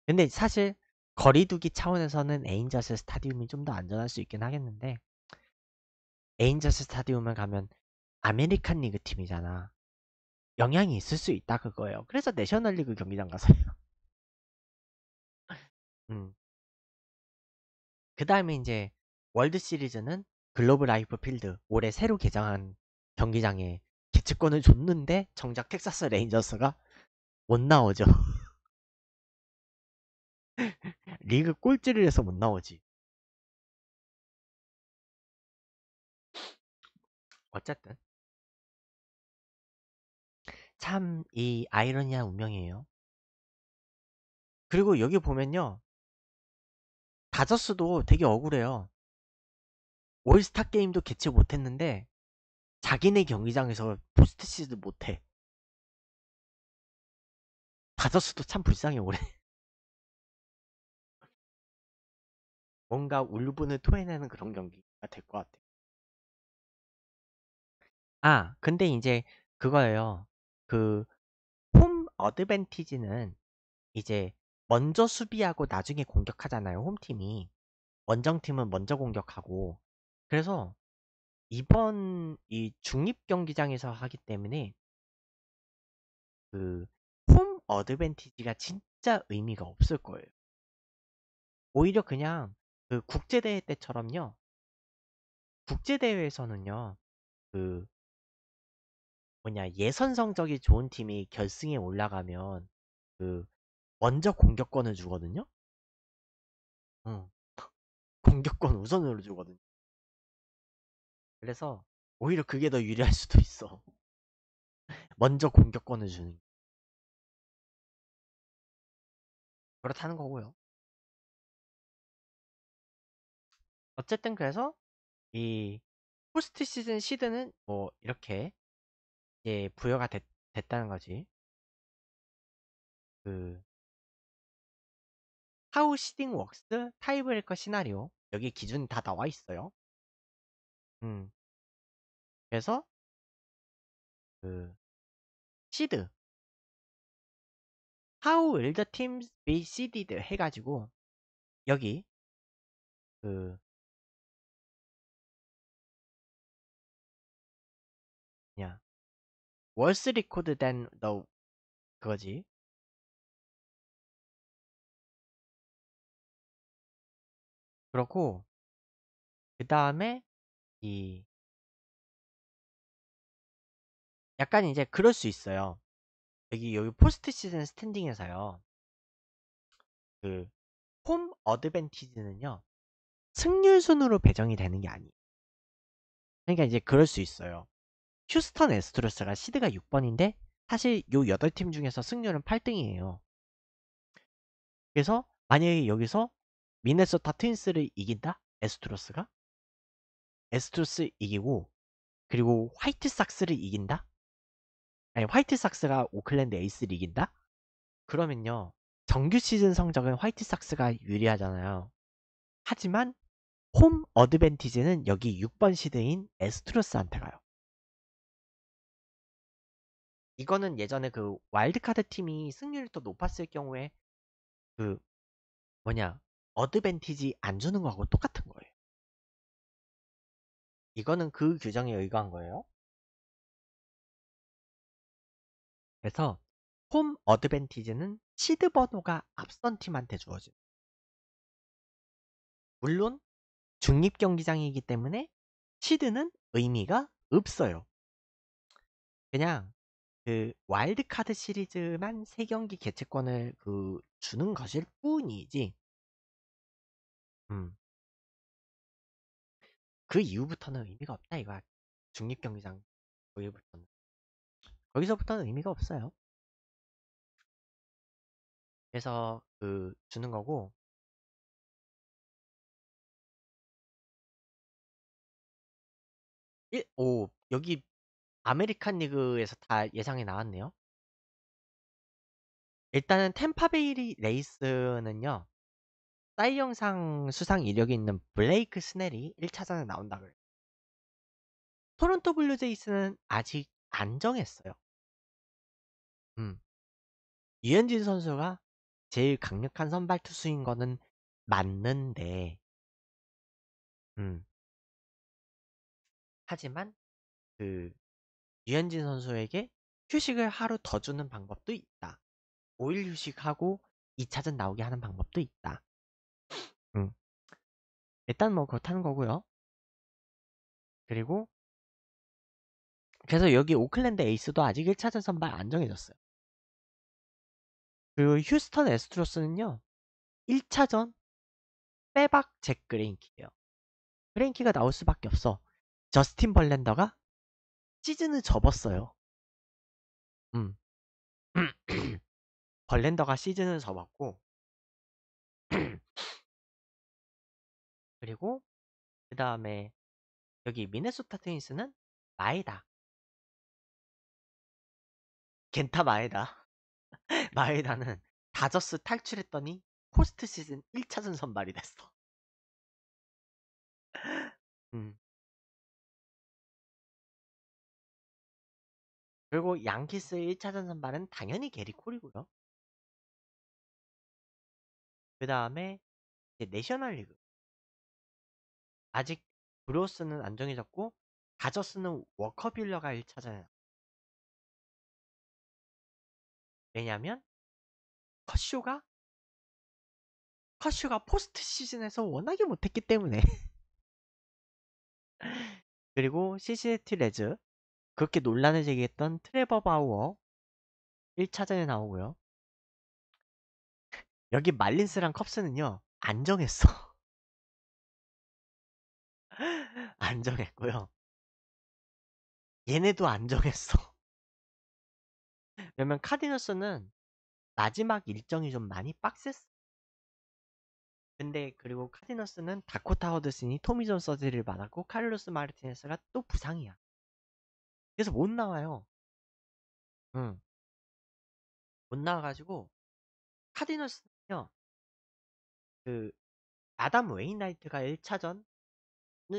근데 사실 거리두기 차원에서는 에인저스 스타디움이 좀 더 안전할 수 있긴 하겠는데 에인저스 스타디움을 가면 아메리칸 리그 팀이잖아. 영향이 있을 수 있다 그거예요. 그래서 내셔널리그 경기장 가서요. 음. 그 다음에 이제 월드 시리즈는 글로브 라이프 필드 올해 새로 개장한 경기장에 개최권을 줬는데 정작 텍사스 레인저스가 못 나오죠. 리그 꼴찌를 해서 못 나오지. 어쨌든 참이 아이러니한 운명이에요. 그리고 여기 보면요. 다저스도 되게 억울해요. 올스타 게임도 개최 못했는데 자기네 경기장에서 포스트 시즌 못해. 다저스도 참 불쌍해 올해. 뭔가 울분을 토해내는 그런 경기가 될 것 같아요. 아, 근데 이제 그거예요. 그홈 어드밴티지는 이제 먼저 수비하고 나중에 공격하잖아요. 홈팀이. 원정팀은 먼저 공격하고. 그래서 이번 이 중립 경기장에서 하기 때문에 그 홈 어드밴티지가 진짜 의미가 없을 거예요. 오히려 그냥 그 국제대회 때처럼요. 국제대회에서는요. 그 뭐냐 예선 성적이 좋은 팀이 결승에 올라가면 그 먼저 공격권을 주거든요. 응. 공격권 우선으로 주거든요. 그래서 오히려 그게 더 유리할 수도 있어. 먼저 공격권을 주는 그렇다는 거고요. 어쨌든 그래서 이 포스트 시즌 시드는 뭐 이렇게 이 예, 부여가 됐, 됐다는 거지. 그 하우 시딩 웍스 타이브레이커 시나리오 여기 기준 다 나와 있어요. 음. 그래서 그 시드 How will the teams be seeded 해가지고 여기 그 월스 리코드 된 너 그거지 그렇고 그 다음에 이 약간 이제 그럴 수 있어요 여기 여기 포스트 시즌 스탠딩에서요 그 홈 어드밴티지는요 승률 순으로 배정이 되는 게 아니에요 그러니까 이제 그럴 수 있어요 휴스턴 에스트로스가 시드가 6번인데 사실 요 8팀 중에서 승률은 8등이에요. 그래서 만약에 여기서 미네소타 트윈스를 이긴다? 에스트로스가? 에스트로스 이기고 그리고 화이트삭스를 이긴다? 아니 화이트삭스가 오클랜드 에이스를 이긴다? 그러면요. 정규 시즌 성적은 화이트삭스가 유리하잖아요. 하지만 홈 어드밴티지는 여기 6번 시드인 에스트로스한테 가요. 이거는 예전에 그 와일드카드 팀이 승률이 더 높았을 경우에 그 뭐냐 어드밴티지 안 주는 거하고 똑같은 거예요. 이거는 그 규정에 의거한 거예요. 그래서 홈 어드밴티지는 시드 번호가 앞선 팀한테 주어져요. 물론 중립 경기장이기 때문에 시드는 의미가 없어요. 그냥 그 와일드카드 시리즈만 세 경기 개최권을 그 주는 것일 뿐이지. 음. 그 이후부터는 의미가 없다 이거야. 중립 경기장 그이부터는 거기서부터는 의미가 없어요. 그래서 그 주는 거고 일, 오, 여기 아메리칸 리그에서 다 예상이 나왔네요. 일단은 템파베이 레이스는요. 사이영상 수상 이력이 있는 블레이크 스넬이 1차전에 나온다 그래요. 토론토 블루제이스는 아직 안 정했어요. 음. 유현진 선수가 제일 강력한 선발 투수인 거는 맞는데, 음. 하지만 그 유현진 선수에게 휴식을 하루 더 주는 방법도 있다. 5일 휴식하고 2차전 나오게 하는 방법도 있다. 음. 일단 뭐 그렇다는 거고요. 그리고 그래서 여기 오클랜드 에이스도 아직 1차전 선발 안 정해졌어요. 그리고 휴스턴 에스트로스는요. 1차전 빼박 잭 그레인키예요. 그레인키가 나올 수밖에 없어. 저스틴 벌렌더가 시즌을 접었어요. 음. 벌렌더가 시즌을 접었고 그리고 그 다음에 여기 미네소타 트윈스는 마에다 겐타 마에다 마에다는 다저스 탈출했더니 포스트 시즌 1차전 선발이 됐어 음. 그리고 양키스의 1차전 선발은 당연히 게리 콜이고요. 그 다음에 내셔널리그 아직 브로스는 안정해졌고 가저스는 워커빌러가 1차전에 왜냐면 컷쇼가 커쇼가 포스트 시즌에서 워낙에 못했기 때문에 그리고 시시티 레즈 그렇게 논란을 제기했던 트레버 바우어 1차전에 나오고요. 여기 말린스랑 컵스는요. 안정했어. 안정했고요. 얘네도 안정했어. 왜냐면 카디너스는 마지막 일정이 좀 많이 빡셌어. 근데 그리고 카디너스는 다코타 허드슨이 토미존 서지를 받았고 카를로스 마르티네스가 또 부상이야. 그래서 못 나와요. 응. 못 나와가지고 카디널스는요. 그 아담 웨인라이트가 1차전을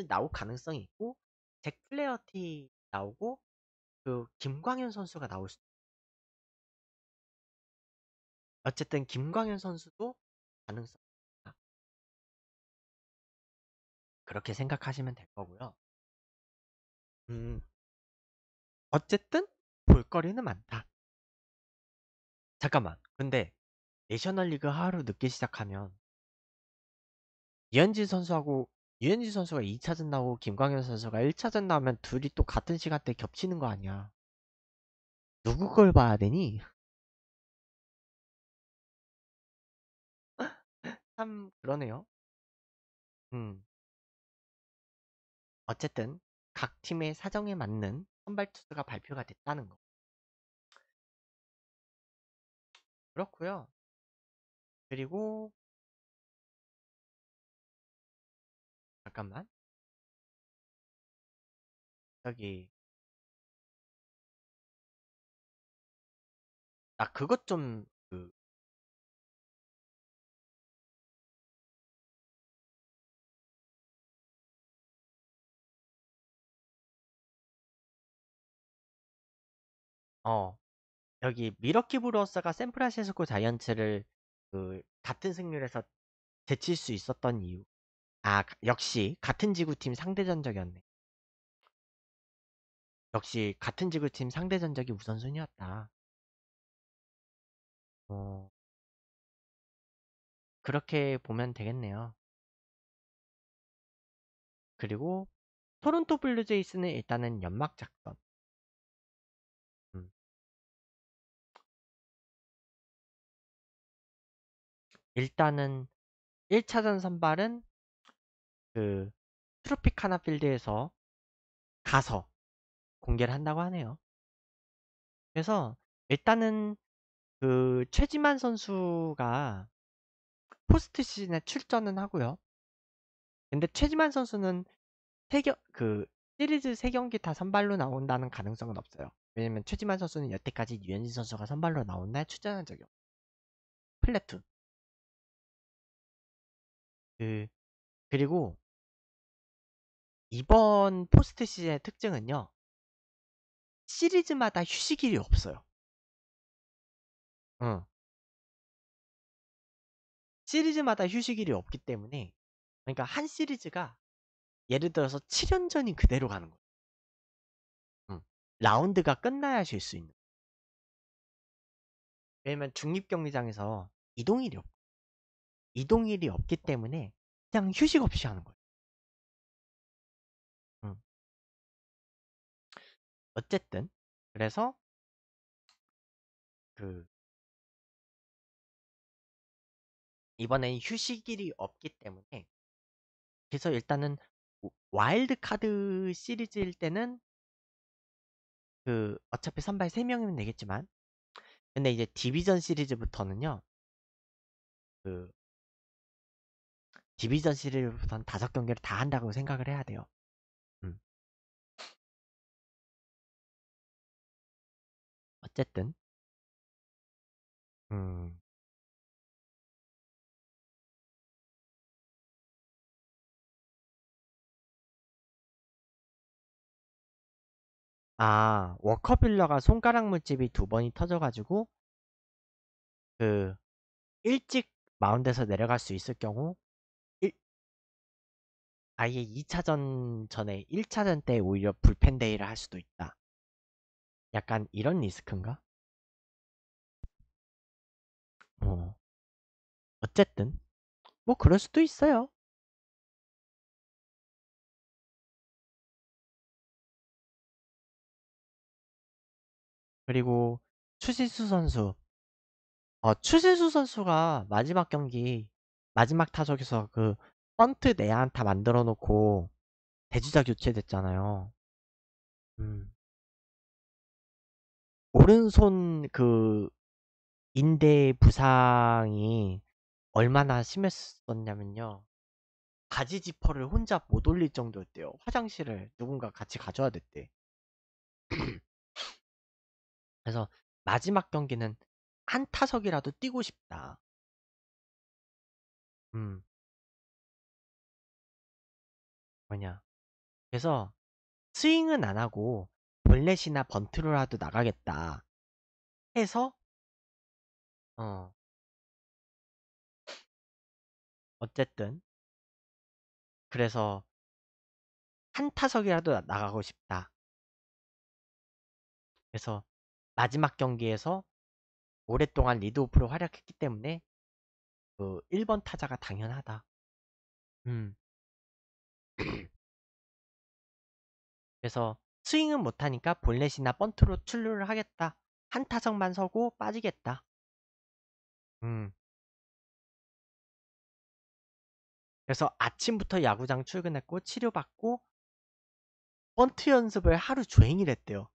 나올 가능성이 있고 잭 플레어티 나오고 그 김광현 선수가 나올 수도 있어 어쨌든 김광현 선수도 가능성 그렇게 생각하시면 될 거고요. 음, 어쨌든 볼거리는 많다. 잠깐만. 근데 내셔널리그 하루 늦게 시작하면 이현진 선수하고 이현진 선수가 2차전 나오고 김광현 선수가 1차전 나오면 둘이 또 같은 시간대에 겹치는 거 아니야. 누구 걸 봐야 되니? 참 그러네요. 음. 어쨌든 각 팀의 사정에 맞는 선발 투수가 발표가 됐다는 거. 그렇고요. 그리고 잠깐만. 여기 나 아, 그것 좀 어. 여기 미러키 브루어스가 샌프란시스코 자이언츠를 그 같은 승률에서 제칠 수 있었던 이유. 아, 역시 같은 지구팀 상대 전적이었네. 역시 같은 지구팀 상대 전적이 우선순위였다. 어, 그렇게 보면 되겠네요. 그리고 토론토 블루제이스는 일단은 연막 작전. 일단은 1차전 선발은 그 트로피카나 필드에서 가서 공개를 한다고 하네요. 그래서 일단은 그 최지만 선수가 포스트 시즌에 출전은 하고요. 근데 최지만 선수는 세경 그 시리즈 세 경기 다 선발로 나온다는 가능성은 없어요. 왜냐면 최지만 선수는 여태까지 유현진 선수가 선발로 나온 날 출전한 적이 없어요. 플래툰 그 그리고 이번 포스트 시즌의 특징은요. 시리즈마다 휴식일이 없어요. 응. 시리즈마다 휴식일이 없기 때문에 그러니까 한 시리즈가 예를 들어서 7연전이 그대로 가는 거예요. 응. 라운드가 끝나야 쉴 수 있는. 왜냐면 중립 경기장에서 이동일이 없고 이동일이 없기 때문에 그냥 휴식 없이 하는 거예요. 음. 어쨌든 그래서 그 이번엔 휴식일이 없기 때문에 그래서 일단은 와일드 카드 시리즈일 때는 그 어차피 선발 3명이면 되겠지만 근데 이제 디비전 시리즈부터는요 그 디비전 시리즈부터는 다섯 경기를 다 한다고 생각을 해야 돼요. 음. 어쨌든 음. 아, 워커빌러가 손가락 물집이 두 번이 터져가지고, 그, 일찍 마운드에서 내려갈 수 있을 경우, 아예 2차전 전에 1차전 때 오히려 불펜데이를 할 수도 있다. 약간 이런 리스크인가? 어. 어쨌든 뭐 그럴 수도 있어요. 그리고 추지수 선수 어, 추지수 선수가 마지막 경기 마지막 타석에서 그 펀트 내한 네 다 만들어 놓고 대주자 교체됐잖아요. 음. 오른손 그 인대 부상이 얼마나 심했었냐면요. 바지 지퍼를 혼자 못 올릴 정도였대요. 화장실을 누군가 같이 가져야 됐대. 그래서 마지막 경기는 한 타석이라도 뛰고 싶다. 음. 뭐냐. 그래서 스윙은 안 하고 볼넷이나 번트로라도 나가겠다 해서 어 어쨌든 그래서 한 타석이라도 나가고 싶다. 그래서 마지막 경기에서 오랫동안 리드오프로 활약했기 때문에 그 1번 타자가 당연하다. 음. 그래서 스윙은 못하니까 볼넷이나 펀트로 출루를 하겠다. 한 타석만 서고 빠지겠다. 음. 그래서 아침부터 야구장 출근했고 치료받고 펀트 연습을 하루 종일 했대요.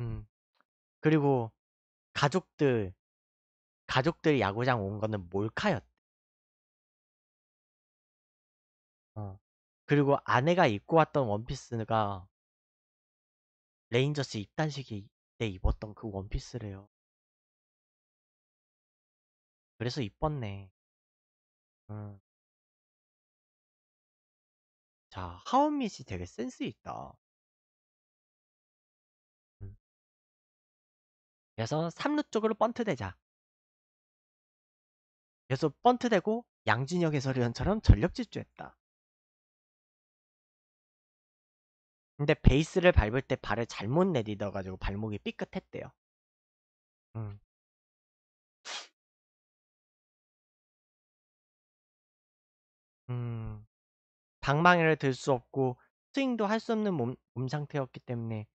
음. 그리고 가족들 가족들 이 야구장 온 거는 몰카였대. 그리고 아내가 입고 왔던 원피스가 레인저스 입단식에때 입었던 그 원피스래요. 그래서 이뻤네. 음. 자, 하원밋이 되게 센스 있다. 그래서 3루 쪽으로 번트 되자 그래서 번트 되고 양진혁 해설위원처럼 전력 질주했다. 근데 베이스를 밟을 때 발을 잘못 내딛어가지고 발목이 삐끗했대요. 음. 음. 방망이를 들 수 없고 스윙도 할 수 없는 몸, 몸 상태였기 때문에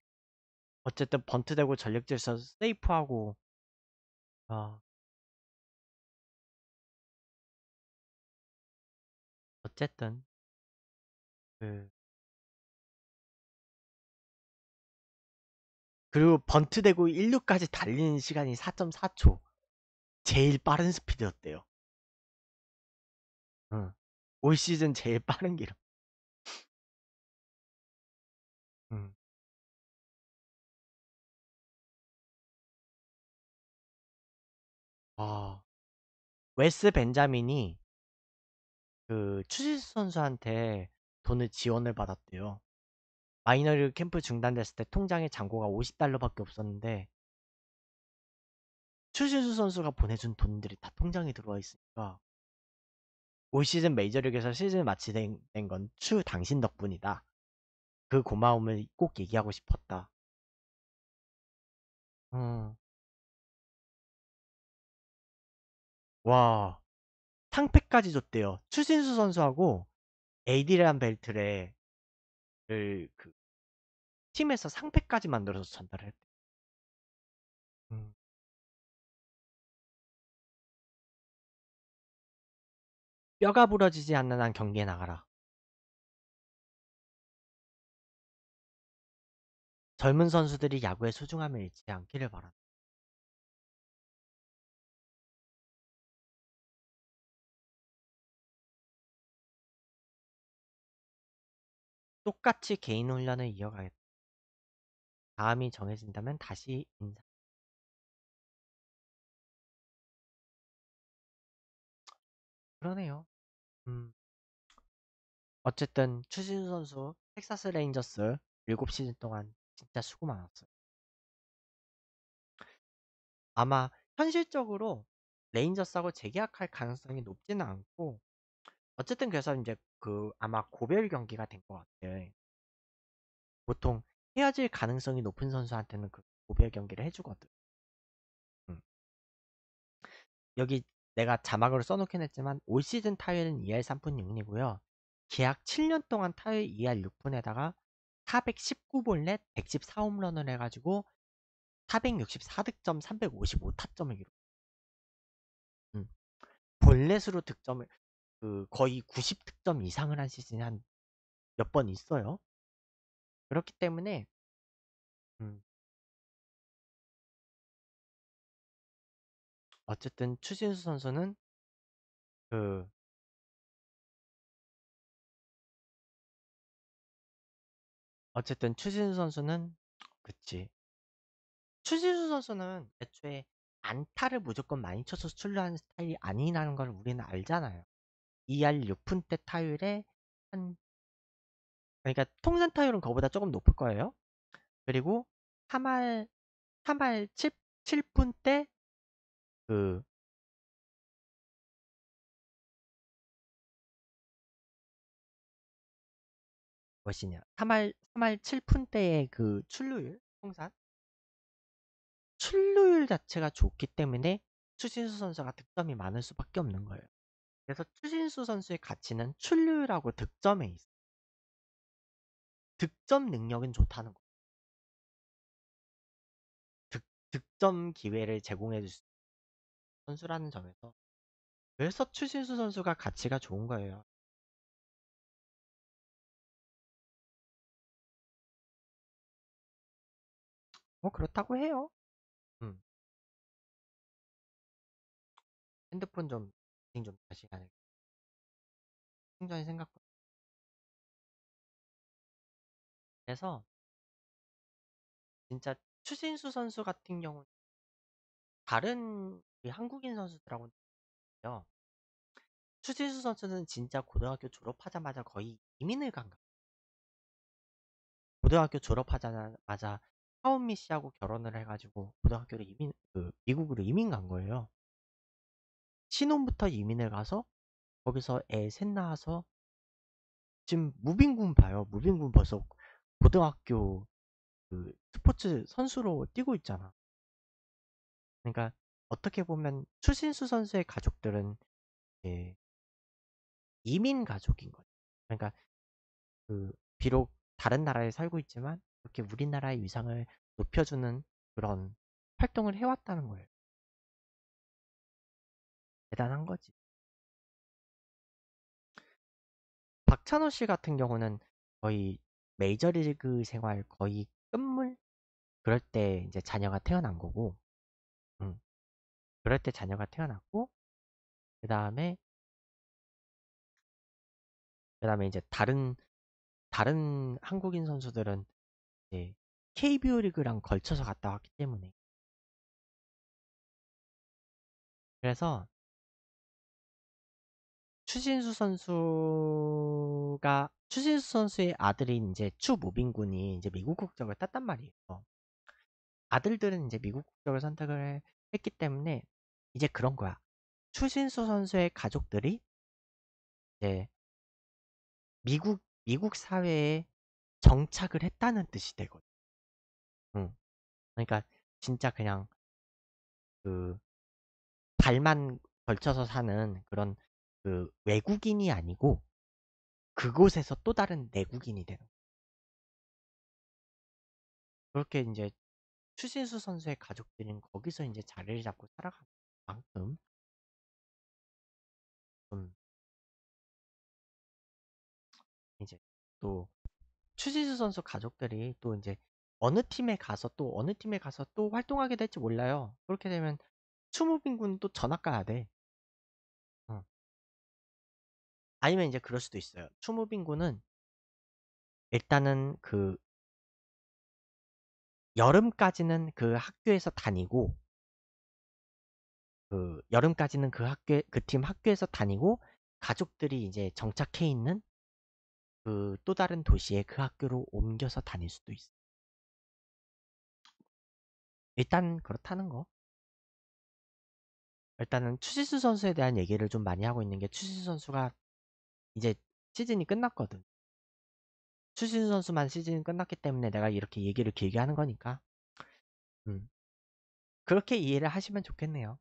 어쨌든 번트되고 전력질서 세이프하고 어. 어쨌든 그 그리고 번트 되고 1루까지 달리는 시간이 4.4초. 제일 빠른 스피드였대요. 응. 올 시즌 제일 빠른 기록. 응. 아, 웨스 벤자민이 그 추지수 선수한테 돈을 지원을 받았대요. 마이너리그 캠프 중단됐을 때 통장에 잔고가 50달러밖에 없었는데 추신수 선수가 보내준 돈들이 다 통장에 들어와 있으니까 올 시즌 메이저리그에서 시즌 마치된 건 추 당신 덕분이다. 그 고마움을 꼭 얘기하고 싶었다. 음. 와 상패까지 줬대요. 추신수 선수하고 에이디란 벨트레 를그 팀에서 상패까지 만들어서 전달을 했대. 음. 뼈가 부러지지 않는 한 경기에 나가라. 젊은 선수들이 야구의 소중함을 잃지 않기를 바란다. 똑같이 개인 훈련을 이어가겠다. 다음이 정해진다면 다시 인사. 그러네요. 음. 어쨌든 추신수 선수 텍사스 레인저스 7시즌 동안 진짜 수고 많았어요. 아마 현실적으로 레인저스하고 재계약할 가능성이 높지는 않고 어쨌든 그래서 이제 그 아마 고별 경기가 된 것 같아요. 보통 헤어질 가능성이 높은 선수한테는 그 고별 경기를 해주거든. 음. 여기 내가 자막으로 써놓긴 했지만 올 시즌 타율은 2할 3푼 6리고요. 계약 7년 동안 타율 2할 6푼에다가 419볼넷 114홈런을 해가지고 464득점 355타점을 기록. 음. 볼넷으로 득점을 그 거의 90득점 이상을 한 시즌이 한 몇 번 있어요. 그렇기 때문에 음, 어쨌든 추신수 선수는 그 어쨌든 추신수 선수는 그치 추신수 선수는 애초에 안타를 무조건 많이 쳐서 출루하는 스타일이 아니라는 걸 우리는 알잖아요. 2할 6푼 대 타율에 한 그러니까 통산 타율은 그거보다 조금 높을 거예요. 그리고 3할 3할 7, 7분 때그무엇냐 3할 3할 7푼 때의 그 출루율 통산 출루율 자체가 좋기 때문에 추신수 선수가 득점이 많을 수밖에 없는 거예요. 그래서 추신수 선수의 가치는 출루율하고 득점에 있어. 요 득점 능력은 좋다는 거. 득, 득점 기회를 제공해 줄수 선수라는 점에서 왜 서추신수 선수가 가치가 좋은 거예요. 뭐 그렇다고 해요. 음. 핸드폰 좀, 좀 다시 하는 충전이 생각보다 그래서 진짜 추신수 선수 같은 경우는 다른 한국인 선수들하고는 요 추신수 선수는 진짜 고등학교 졸업하자마자 거의 이민을 간 거예요. 고등학교 졸업하자마자 하운미 씨하고 결혼을 해가지고 고등학교로 이민 그 미국으로 이민 간 거예요. 신혼부터 이민을 가서 거기서 애 셋 낳아서 지금 무빙군 봐요. 무빙군 벌써 고등학교 그 스포츠 선수로 뛰고 있잖아. 그러니까 어떻게 보면 추신수 선수의 가족들은 이제 이민 가족인 거죠. 그러니까 그 비록 다른 나라에 살고 있지만 이렇게 우리나라의 위상을 높여주는 그런 활동을 해왔다는 거예요. 대단한 거지. 박찬호 씨 같은 경우는 거의 메이저리그 생활 거의 끝물 그럴 때 이제 자녀가 태어난 거고, 음, 그럴 때 자녀가 태어났고, 그 다음에 그 다음에 이제 다른 다른 한국인 선수들은 이제 KBO 리그랑 걸쳐서 갔다 왔기 때문에 그래서 추신수 선수가 추신수 선수의 아들인 이제 추무빈 군이 이제 미국 국적을 땄단 말이에요. 아들들은 이제 미국 국적을 선택을 했기 때문에 이제 그런 거야. 추신수 선수의 가족들이 이제 미국 미국 사회에 정착을 했다는 뜻이 되거든. 응. 그러니까 진짜 그냥 그 달만 걸쳐서 사는 그런 그 외국인이 아니고 그곳에서 또 다른 내국인이 되는 그렇게 이제 추신수 선수의 가족들은 거기서 이제 자리를 잡고 살아가는 만큼 좀 이제 또 추신수 선수 가족들이 또 이제 어느 팀에 가서 또 어느 팀에 가서 또 활동하게 될지 몰라요. 그렇게 되면 추무빈군 또 전학 가야 돼. 아니면 이제 그럴 수도 있어요. 추무빙고는 일단은 그 여름까지는 그 학교에서 다니고 그 여름까지는 그 학교 그 팀 학교에서 다니고 가족들이 이제 정착해 있는 그 또 다른 도시에 그 학교로 옮겨서 다닐 수도 있어. 일단 그렇다는 거. 일단은 추지수 선수에 대한 얘기를 좀 많이 하고 있는 게 추지수 선수가 이제 시즌이 끝났거든. 추신 선수만 시즌이 끝났기 때문에 내가 이렇게 얘기를 길게 하는 거니까. 음. 그렇게 이해를 하시면 좋겠네요.